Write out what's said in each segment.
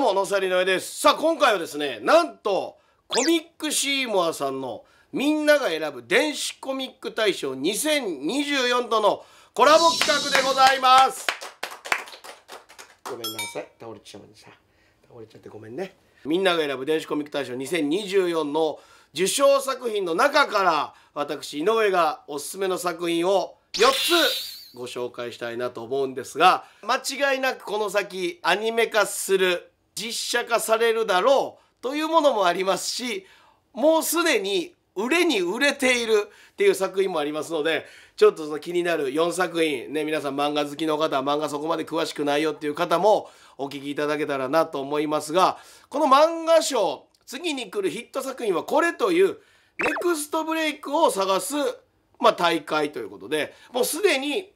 どうも、のさりのえです。さあ、今回はですね、なんと、コミックシーモアさんのみんなが選ぶ電子コミック大賞2024とのコラボ企画でございます。ごめんなさい、倒れちゃうんでた。倒れちゃってごめんね。みんなが選ぶ電子コミック大賞2024の受賞作品の中から私井上がおすすめの作品を4つご紹介したいなと思うんですが間違いなくこの先アニメ化する実写化されるだろうというものもありますしもうすでに売れに売れているっていう作品もありますのでちょっとその気になる4作品ね皆さん漫画好きの方漫画そこまで詳しくないよっていう方もお聞きいただけたらなと思いますがこの漫画賞次に来るヒット作品はこれというネクストブレイクを探す、まあ、大会ということでもうすでに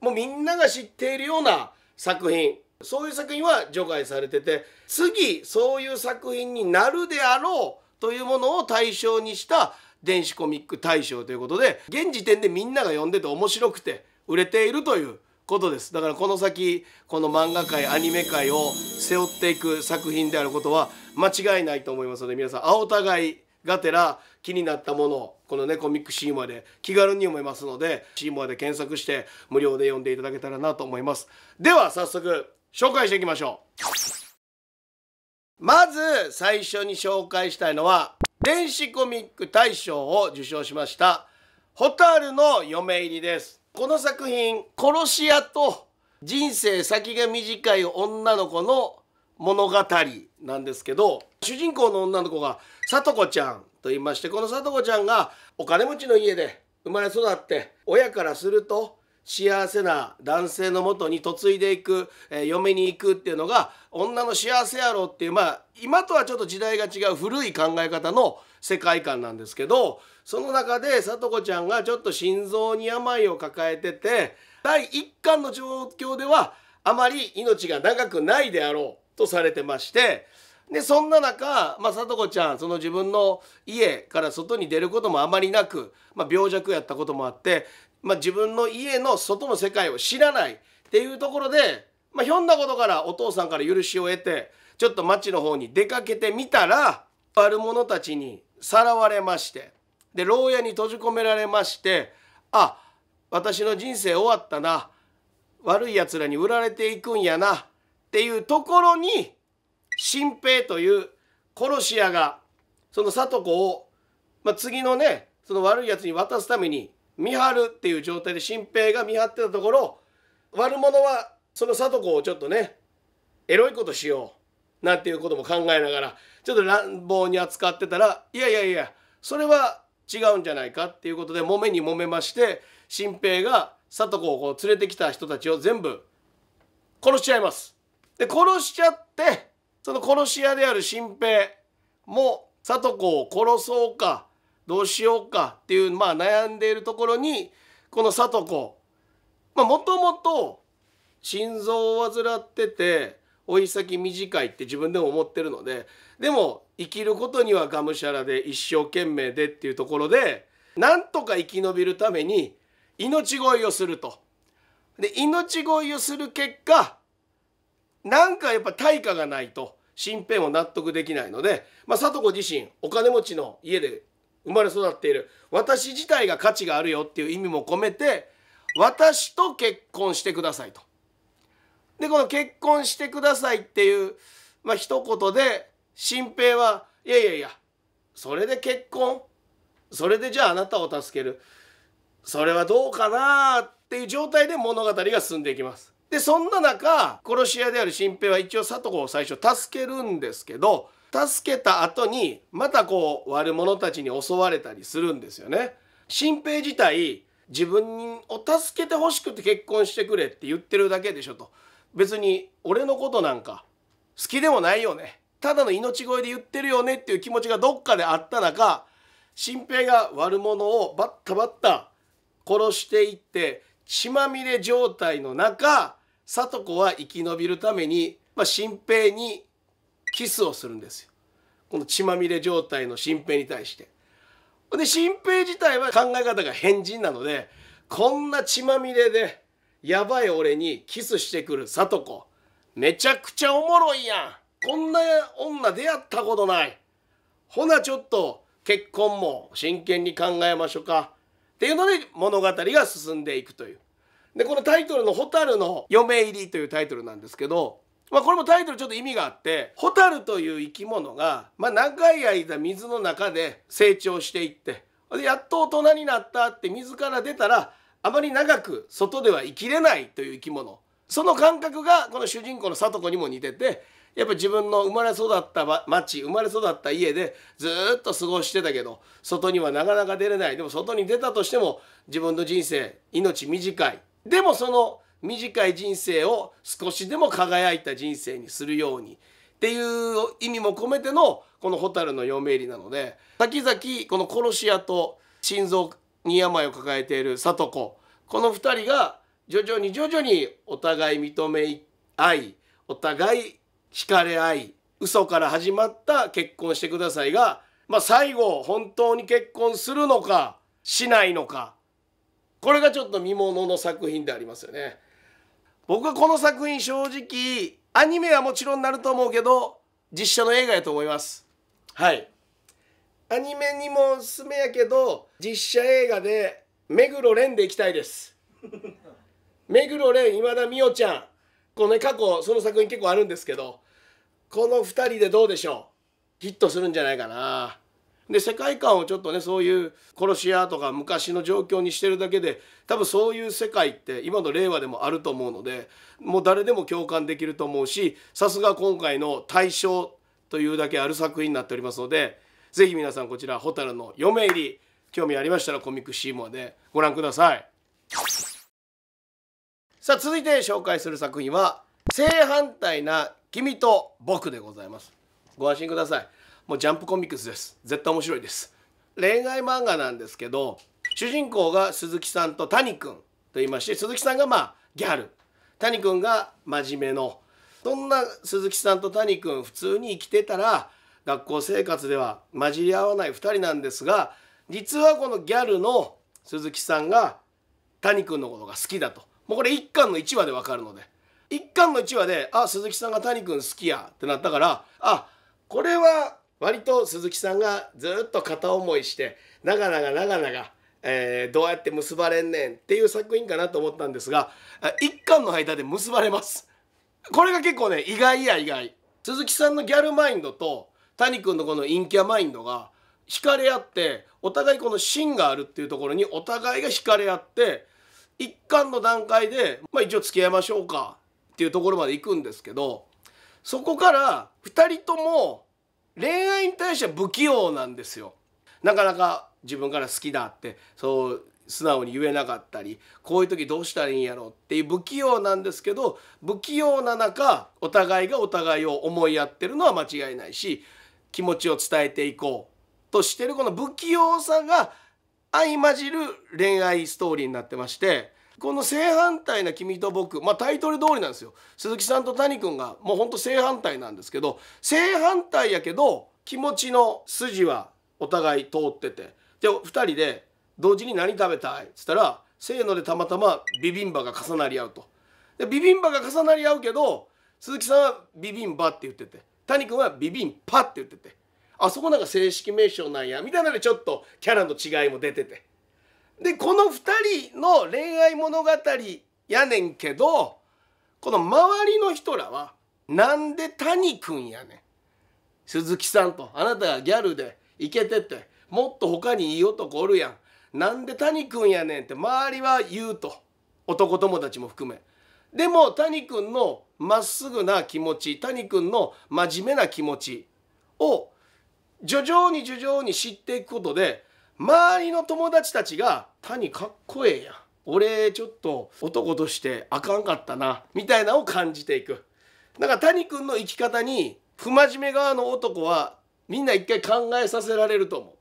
もうみんなが知っているような作品そういう作品は除外されてて次そういう作品になるであろうというものを対象にした電子コミック大賞ということで現時点でみんなが読んでて面白くて売れているということですだからこの先この漫画界アニメ界を背負っていく作品であることは間違いないと思いますので皆さんあお互いがてら気になったものをこのねコミックシーモアで気軽に読めますのでシーモアで検索して無料で読んでいただけたらなと思いますでは早速紹介していきましょうまず最初に紹介したいのは電子コミック大賞を受賞しました「蛍の嫁入り」ですこの作品殺し屋と人生先が短い女の子の物語なんですけど主人公の女の子が聡子ちゃんと言いましてこの聡子ちゃんがお金持ちの家で生まれ育って親からすると幸せな男性のもとに嫁いでいく、えー、嫁に行くっていうのが女の幸せやろっていうまあ今とはちょっと時代が違う古い考え方の世界観なんですけどその中で聡子ちゃんがちょっと心臓に病を抱えてて第一巻の状況ではあまり命が長くないであろうとされてまして。でそんな中、まあ、子ちゃんその自分の家から外に出ることもあまりなく、まあ、病弱やったこともあってまあ、自分の家の外の世界を知らないっていうところで、まあ、ひょんなことからお父さんから許しを得てちょっと町の方に出かけてみたら悪者たちにさらわれましてで牢屋に閉じ込められましてあ私の人生終わったな悪いやつらに売られていくんやなっていうところに新平という殺し屋がその里子を、まあ、次のねその悪いやつに渡すために見張るっていう状態で新平が見張ってたところ悪者はその里子をちょっとねエロいことしようなんていうことも考えながらちょっと乱暴に扱ってたらいやいやいやそれは違うんじゃないかっていうことで揉めに揉めまして新平が里子をこう連れてきた人たちを全部殺しちゃいます。で殺しちゃってその殺し屋である新平も里子を殺そうかどうしようかっていう、まあ、悩んでいるところにこの聡子もともと心臓を患ってて老い先短いって自分でも思ってるのででも生きることにはがむしゃらで一生懸命でっていうところでなんとか生き延びるために命乞いをすると。で命乞いをする結果なんかやっぱ対価がないと身辺を納得できないので、まあ、佐子自身お金持ちの家で生まれ育っている私自体が価値があるよっていう意味も込めて私と結婚してくださいと。でこの「結婚してください」っていうまあ一言で新平はいやいやいやそれで結婚それでじゃああなたを助けるそれはどうかなっていう状態で物語が進んでいきます。でそんな中殺し屋である新平は一応里子を最初助けるんですけど助けた後にまたこう悪者たちに襲われたりするんですよね。新平自体自分を助けてほしくて結婚してくれって言ってるだけでしょと別に俺のことなんか好きでもないよねただの命乞いで言ってるよねっていう気持ちがどっかであった中新平が悪者をバッタバッタ殺していって血まみれ状態の中聡子は生き延びるために、まあ、新兵にキスをするんですよこの血まみれ状態の新兵に対してで新兵自体は考え方が変人なのでこんな血まみれでやばい俺にキスしてくる聡子めちゃくちゃおもろいやんこんな女出会ったことないほなちょっと結婚も真剣に考えましょうかっていうので物語が進んでいくというでこのタイトルの「蛍の嫁入り」というタイトルなんですけどまあ、これもタイトルちょっと意味があってホタルという生き物が、まあ、長い間水の中で成長していってでやっと大人になったって水から出たらあまり長く外では生きれないという生き物その感覚がこの主人公の里子にも似ててやっぱ自分の生まれ育った町生まれ育った家でずっと過ごしてたけど外にはなかなか出れないでも外に出たとしても自分の人生命短いでもその短い人生を少しでも輝いた人生にするようにっていう意味も込めてのこの蛍の嫁入りなので先々この殺し屋と心臓に病を抱えている里子この2人が徐々に徐々にお互い認め合いお互い惹かれ合い嘘から始まった結婚してくださいが、まあ、最後本当に結婚するのかしないのかこれがちょっと見ものの作品でありますよね。僕はこの作品正直アニメはもちろんなると思うけど実写の映画やと思いますはいアニメにもおすすめやけど実写映画で目黒蓮でいきたいです 目黒蓮今田美桜ちゃんこのね過去その作品結構あるんですけどこの2人でどうでしょうヒットするんじゃないかなで世界観をちょっとねそういう殺し屋とか昔の状況にしてるだけで多分そういう世界って今の令和でもあると思うのでもう誰でも共感できると思うしさすが今回の大賞というだけある作品になっておりますので是非皆さんこちら「蛍の嫁入り」興味ありましたらコミックシーモアでご覧ください。さあ続いて紹介する作品は「正反対な君と僕」でございます。ご安心ください。もうジャンプコミックスです絶対面白いです恋愛漫画なんですけど主人公が鈴木さんと谷くんと言いまして鈴木さんがまあギャル谷くんが真面目のそんな鈴木さんと谷くん普通に生きてたら学校生活では混じり合わない2人なんですが実はこのギャルの鈴木さんが谷くんのことが好きだともうこれ1巻の1話で分かるので1巻の1話で「あ鈴木さんが谷くん好きや」ってなったからあこれは割と鈴木さんがずっと片思いして長々長々、えー、どうやって結ばれんねんっていう作品かなと思ったんですが一巻の間で結ばれますこれが結構ね意外や意外鈴木さんのギャルマインドと谷君のこの陰キャマインドが惹かれ合ってお互いこの芯があるっていうところにお互いが惹かれ合って一巻の段階で、まあ、一応付き合いましょうかっていうところまで行くんですけどそこから2人とも恋愛に対しては不器用なんですよ。なかなか自分から好きだってそう素直に言えなかったりこういう時どうしたらいいんやろっていう不器用なんですけど不器用な中お互いがお互いを思いやってるのは間違いないし気持ちを伝えていこうとしてるこの不器用さが相まじる恋愛ストーリーになってましてこの正反対な君と僕、まあ、タイトル通りなんですよ鈴木さんと谷君がもうほんと正反対なんですけど正反対やけど気持ちの筋はお互い通っててで2人で同時に何食べたいっつったらせーのでたまたまビビンバが重なり合うとでビビンバが重なり合うけど鈴木さんはビビンバって言ってて谷君はビビンパって言っててあそこなんか正式名称なんやみたいなのでちょっとキャラの違いも出てて。でこの2人の恋愛物語やねんけどこの周りの人らは「なんで谷君やねん」鈴木さんとあなたがギャルでイケててもっと他にいい男おるやんなんで谷君やねんって周りは言うと男友達も含めでも谷君のまっすぐな気持ち谷君の真面目な気持ちを徐々に徐々に知っていくことで周りの友達たちが「谷かっこええやん俺ちょっと男としてあかんかったな」みたいなのを感じていくだから谷君の生き方に不真面目側の男はみんな一回考えさせられると思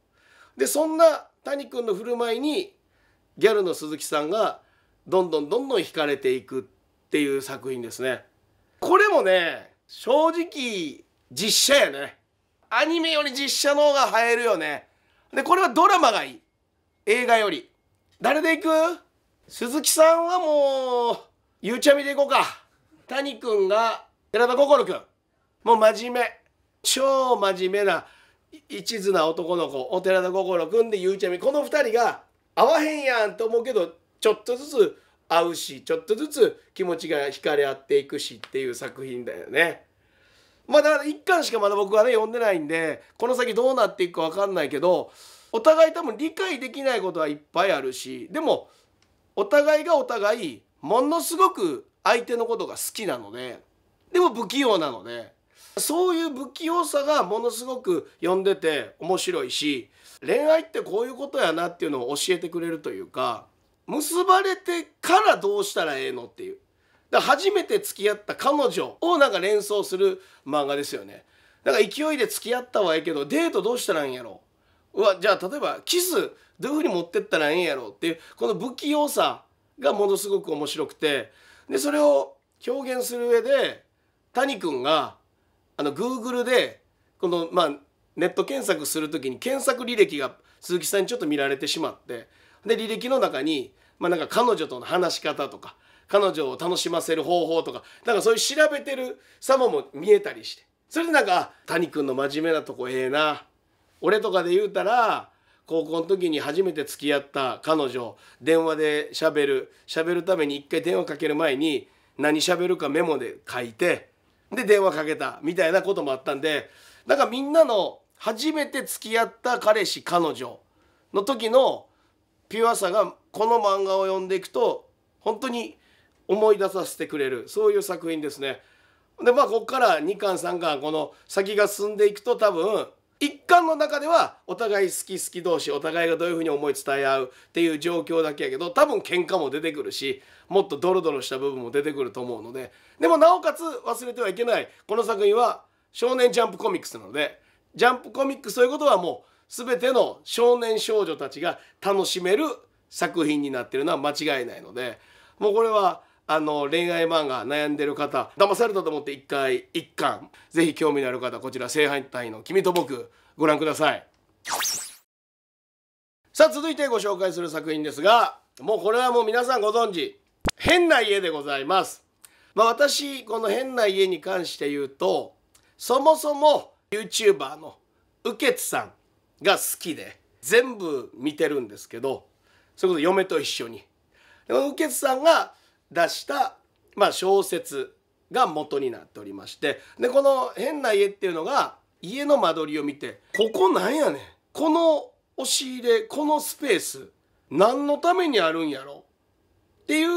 うでそんな谷君の振る舞いにギャルの鈴木さんがどんどんどんどん惹かれていくっていう作品ですねこれもね正直実写やねアニメより実写の方が映えるよねでこれはドラマがいい映画より誰で行く鈴木さんはもうゆうちゃみで行こうか谷君が寺田心くんもう真面目超真面目な一途な男の子お寺田心くんでゆうちゃみこの2人が合わへんやんと思うけどちょっとずつ合うしちょっとずつ気持ちが惹かれ合っていくしっていう作品だよね。まあだから1巻しかまだ僕はね読んでないんでこの先どうなっていくか分かんないけどお互い多分理解できないことはいっぱいあるしでもお互いがお互いものすごく相手のことが好きなのででも不器用なのでそういう不器用さがものすごく読んでて面白いし恋愛ってこういうことやなっていうのを教えてくれるというか結ばれてからどうしたらええのっていうだ初めて付き合った彼女をなんか連想する漫画ですよねなんか勢いで付き合ったはええけどデートどうしたらいいんやろうわじゃあ例えばキスどういうふうに持ってったらええんやろうっていうこの不器用さがものすごく面白くてでそれを表現する上で谷君があの Google でこのまあネット検索する時に検索履歴が鈴木さんにちょっと見られてしまってで履歴の中に、まあ、なんか彼女との話し方とか彼女を楽しませる方法とかなんかそういう調べてる様も見えたりしてそれでなんか谷君の真面目なとこええな俺とかで言うたら高校の時に初めて付き合った彼女電話でしゃべるしゃべるために一回電話かける前に何しゃべるかメモで書いてで電話かけたみたいなこともあったんでなんかみんなの初めて付き合った彼氏彼女の時のピュアさがこの漫画を読んでいくと本当に思い出させてくれるそういう作品ですね。でまあここから2巻3巻この先が進んでいくと多分一巻の中ではお互い好き好き同士お互いがどういうふうに思い伝え合うっていう状況だけやけど多分喧嘩も出てくるしもっとドロドロした部分も出てくると思うのででもなおかつ忘れてはいけないこの作品は「少年ジャンプコミックス」なのでジャンプコミックスということはもう全ての少年少女たちが楽しめる作品になってるのは間違いないのでもうこれはあの恋愛漫画悩んでる方騙されたと思って一回一巻ぜひ興味のある方こちら正反対の「君と僕」ご覧くださいさあ続いてご紹介する作品ですがもうこれはもう皆さんご存知変な家でございますまあ私この変な家に関して言うとそもそも YouTuber のウケツさんが好きで全部見てるんですけどそれこそ嫁と一緒にでもウケツさんが出した、まあ、小説が元になっておりましてでこの「変な家」っていうのが家の間取りを見て「ここなんやねんこの押し入れこのスペース何のためにあるんやろ」っていう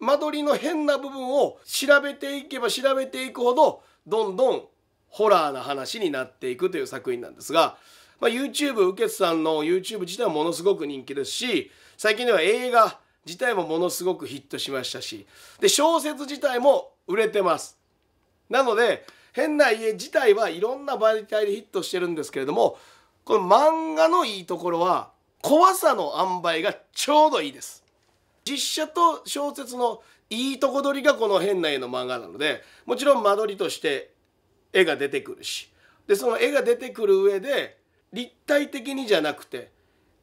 間取りの変な部分を調べていけば調べていくほどどんどんホラーな話になっていくという作品なんですが、まあ、YouTube ウケツさんの YouTube 自体はものすごく人気ですし最近では映画自体もものすごくヒットしましたしで小説自体も売れてますなので変な家自体はいろんな媒体でヒットしてるんですけれどもこの漫画のいいところは怖さの塩梅がちょうどいいです実写と小説のいいとこ取りがこの変な絵の漫画なのでもちろん間取りとして絵が出てくるしでその絵が出てくる上で立体的にじゃなくて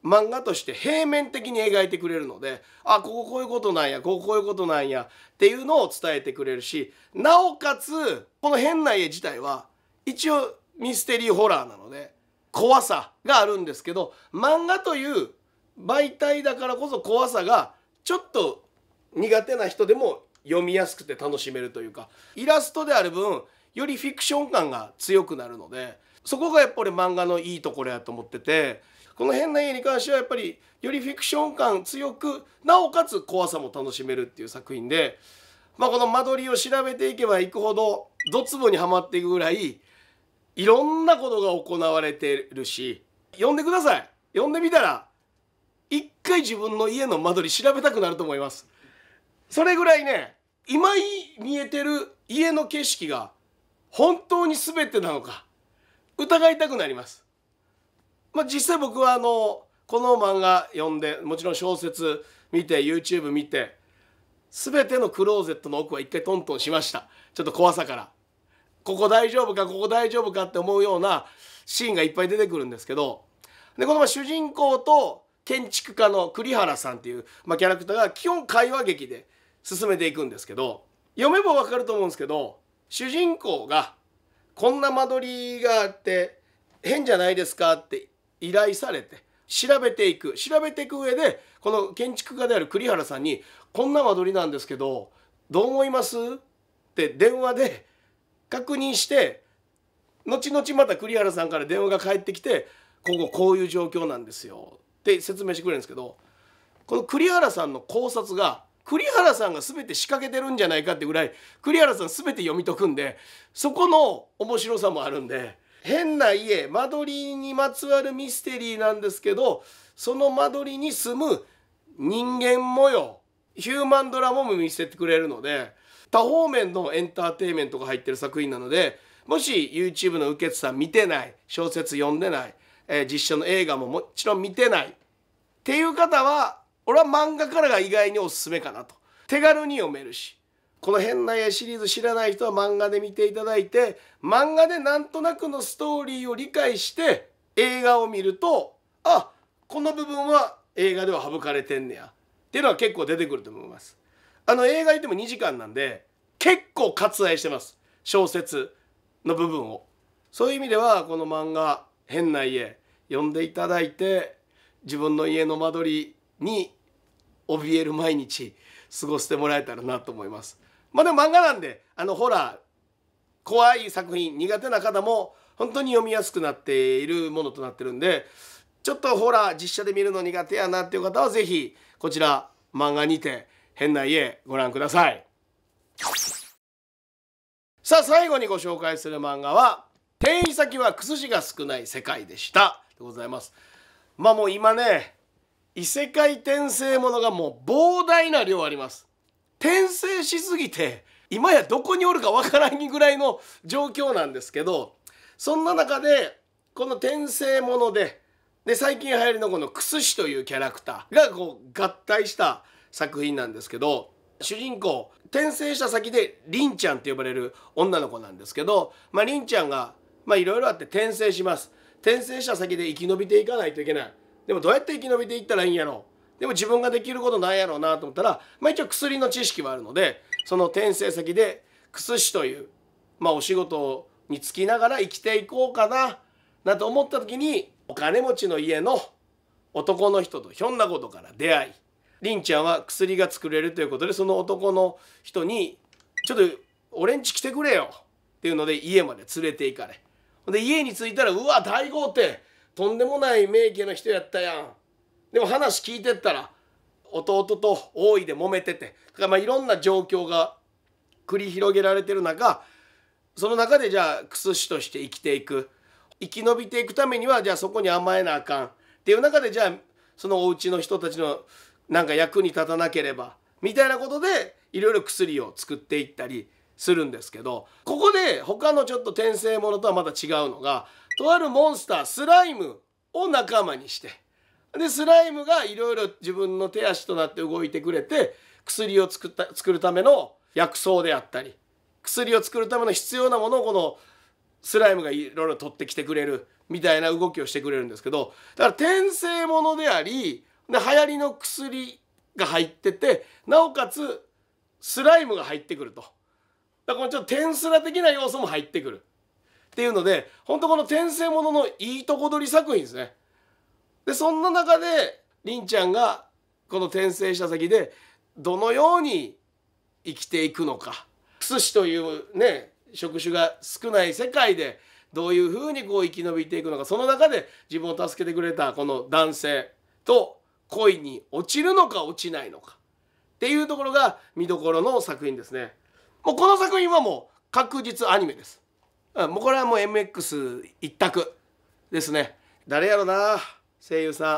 漫画として平面的に描いてくれるのであこここういうことなんやこここういうことなんやっていうのを伝えてくれるしなおかつこの「変な絵自体は一応ミステリーホラーなので怖さがあるんですけど漫画という媒体だからこそ怖さがちょっと苦手な人でも読みやすくて楽しめるというかイラストである分よりフィクション感が強くなるのでそこがやっぱり漫画のいいところやと思っててこの変な家に関してはやっぱりよりフィクション感強くなおかつ怖さも楽しめるっていう作品で、まあ、この間取りを調べていけばいくほどドツボにはまっていくぐらいいろんなことが行われてるし呼んでください呼んでみたら一回自分の家の間取り調べたくなると思いますそれぐらいね今見えてる家の景色が本当に全てなのか疑いたくなりますまあ、実際僕はあのこの漫画読んでもちろん小説見て YouTube 見て全てのクローゼットの奥は一回トントンしましたちょっと怖さからここ大丈夫かここ大丈夫かって思うようなシーンがいっぱい出てくるんですけどでこの主人公と建築家の栗原さんっていう、まあ、キャラクターが基本会話劇で進めていくんですけど読めばわかると思うんですけど主人公がこんな間取りがあって変じゃないですかって依頼されて調べていく調べていく上でこの建築家である栗原さんに「こんな間取りなんですけどどう思います?」って電話で確認して後々また栗原さんから電話が返ってきて「こここういう状況なんですよ」って説明してくれるんですけどこの栗原さんの考察が栗原さんが全て仕掛けてるんじゃないかってぐらい栗原さん全て読み解くんでそこの面白さもあるんで。変な家間取りにまつわるミステリーなんですけどその間取りに住む人間模様ヒューマンドラマも見せてくれるので多方面のエンターテインメントが入ってる作品なのでもし YouTube の受けさん見てない小説読んでない、えー、実写の映画ももちろん見てないっていう方は俺は漫画からが意外におすすめかなと手軽に読めるしこの変な絵シリーズ知らない人は漫画で見ていただいて漫画でなんとなくのストーリーを理解して映画を見るとあこの部分は映画では省かれてんねやっていうのは結構出てくると思いますあの映画言っても2時間なんで結構割愛してます小説の部分をそういう意味ではこの漫画「変な家」読んでいただいて自分の家の間取りに怯える毎日過ごしてもらえたらなと思いますまあでも漫画なんであのホラー怖い作品苦手な方も本当に読みやすくなっているものとなってるんでちょっとホラー実写で見るの苦手やなっていう方は是非こちら漫画にて「変な家」ご覧ください。さあ最後にご紹介する漫画は「転移先はくすしが少ない世界でした」でございます。まあもう今ね異世界転生ものがもう膨大な量あります。転生しすぎて今やどこにおるかわからんぐらいの状況なんですけどそんな中でこの転生ものでで最近流行りのこのくすしというキャラクターがこう合体した作品なんですけど主人公転生した先でりんちゃんって呼ばれる女の子なんですけど、まあ、りんちゃんがいろいろあって転生します転生した先で生き延びていかないといけないでもどうやって生き延びていったらいいんやろでも自分ができることないやろうなと思ったら、まあ、一応薬の知識はあるのでその転生先で薬師という、まあ、お仕事に就きながら生きていこうかななと思った時にお金持ちの家の男の人とひょんなことから出会いりんちゃんは薬が作れるということでその男の人に「ちょっと俺んち来てくれよ」っていうので家まで連れて行かれで家に着いたら「うわ大豪邸とんでもない名家の人やったやん」でも話聞いてったら弟と大井で揉めててだからまあいろんな状況が繰り広げられてる中その中でじゃあ薬師として生きていく生き延びていくためにはじゃあそこに甘えなあかんっていう中でじゃあそのお家の人たちのなんか役に立たなければみたいなことでいろいろ薬を作っていったりするんですけどここで他のちょっと転生ものとはまた違うのがとあるモンスタースライムを仲間にしてでスライムがいろいろ自分の手足となって動いてくれて薬を作った作るための薬草であったり薬を作るための必要なものをこのスライムがいろいろ取ってきてくれるみたいな動きをしてくれるんですけどだから転生ものでありで流行りの薬が入っててなおかつスライムが入ってくるとだからこのちょっと転スラ的な要素も入ってくるっていうので本当この転生もののいいとこ取り作品ですね。でそんな中で凛ちゃんがこの転生した先でどのように生きていくのか寿司というね職種が少ない世界でどういうふうにこう生き延びていくのかその中で自分を助けてくれたこの男性と恋に落ちるのか落ちないのかっていうところが見どころの作品ですね。もうこの作品はもう確実アニメです。もうこれはもう MX 一択ですね。誰やろな。声優さん、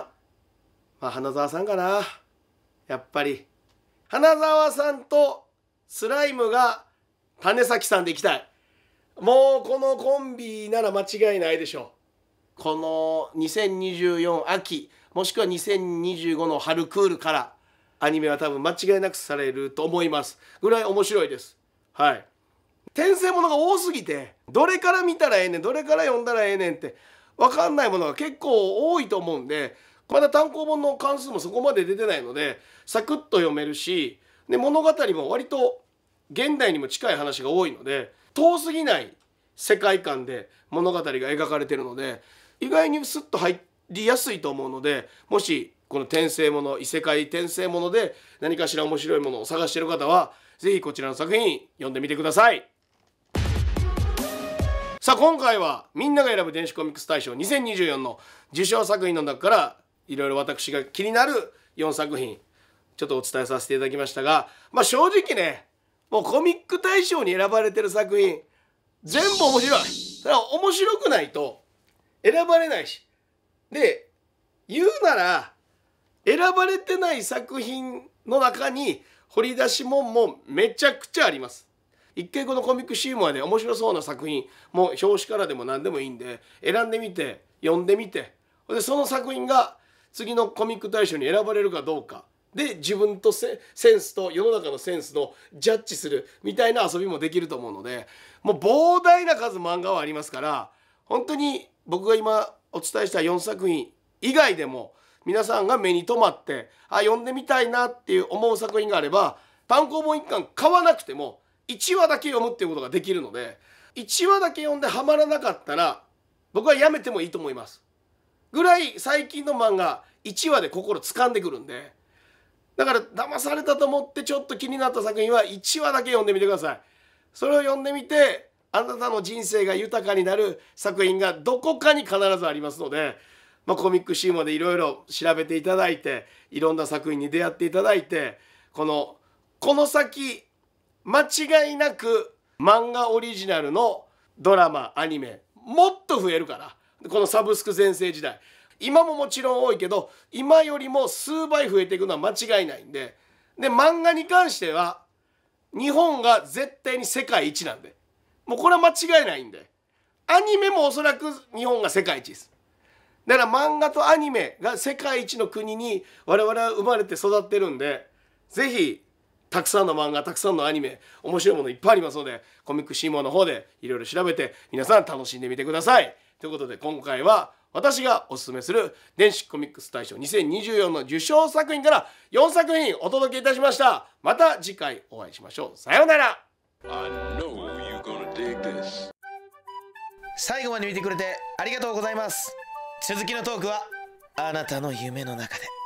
まあ、花澤さんかなやっぱり花澤さんとスライムが種崎さんでいきたいもうこのコンビなら間違いないでしょうこの2024秋もしくは2025の春クールからアニメは多分間違いなくされると思いますぐらい面白いですはい転生ものが多すぎてどれから見たらええねんどれから読んだらええねんって分かんないものが結構多いと思うんでまだ単行本の関数もそこまで出てないのでサクッと読めるしで物語も割と現代にも近い話が多いので遠すぎない世界観で物語が描かれてるので意外にスッと入りやすいと思うのでもしこの転生もの異世界転生もので何かしら面白いものを探してる方は是非こちらの作品読んでみてください。さあ今回はみんなが選ぶ電子コミックス大賞2024の受賞作品の中からいろいろ私が気になる4作品ちょっとお伝えさせていただきましたがまあ正直ねもうコミック大賞に選ばれてる作品全部面白いそれは面白くないと選ばれないしで言うなら選ばれてない作品の中に掘り出しもんもめちゃくちゃあります一回このコミックシーモアで面白そうな作品もう表紙からでも何でもいいんで選んでみて読んでみてでその作品が次のコミック大賞に選ばれるかどうかで自分とセンスと世の中のセンスのジャッジするみたいな遊びもできると思うのでもう膨大な数漫画はありますから本当に僕が今お伝えした4作品以外でも皆さんが目に留まってあ読んでみたいなっていう思う作品があれば単行本一巻買わなくても1話だけ読むっていうことができるので1話だけ読んでハマらなかったら僕はやめてもいいと思いますぐらい最近の漫画1話で心掴んでくるんでだから騙されたと思ってちょっと気になった作品は1話だけ読んでみてくださいそれを読んでみてあなたの人生が豊かになる作品がどこかに必ずありますので、まあ、コミックシーマでいろいろ調べていただいていろんな作品に出会っていただいてこのこの先間違いなく漫画オリジナルのドラマアニメもっと増えるからこのサブスク全盛時代今ももちろん多いけど今よりも数倍増えていくのは間違いないんでで漫画に関しては日本が絶対に世界一なんでもうこれは間違いないんでアニメもおそらく日本が世界一ですだから漫画とアニメが世界一の国に我々は生まれて育ってるんで是非たくさんの漫画たくさんのアニメ面白いものいっぱいありますのでコミックシーモアの方でいろいろ調べて皆さん楽しんでみてくださいということで今回は私がおすすめする電子コミックス大賞2024の受賞作品から4作品お届けいたしましたまた次回お会いしましょうさようなら最後まで見てくれてありがとうございます続きのトークはあなたの夢の中で